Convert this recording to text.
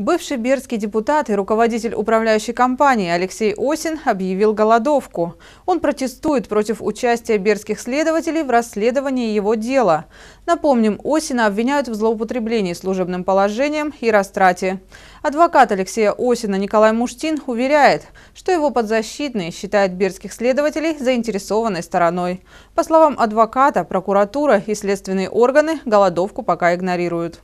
Бывший бердский депутат и руководитель управляющей компании Алексей Осин объявил голодовку. Он протестует против участия бердских следователей в расследовании его дела. Напомним, Осина обвиняют в злоупотреблении служебным положением и растрате. Адвокат Алексея Осина Николай Муштин уверяет, что его подзащитный считает бердских следователей заинтересованной стороной. По словам адвоката, прокуратура и следственные органы голодовку пока игнорируют.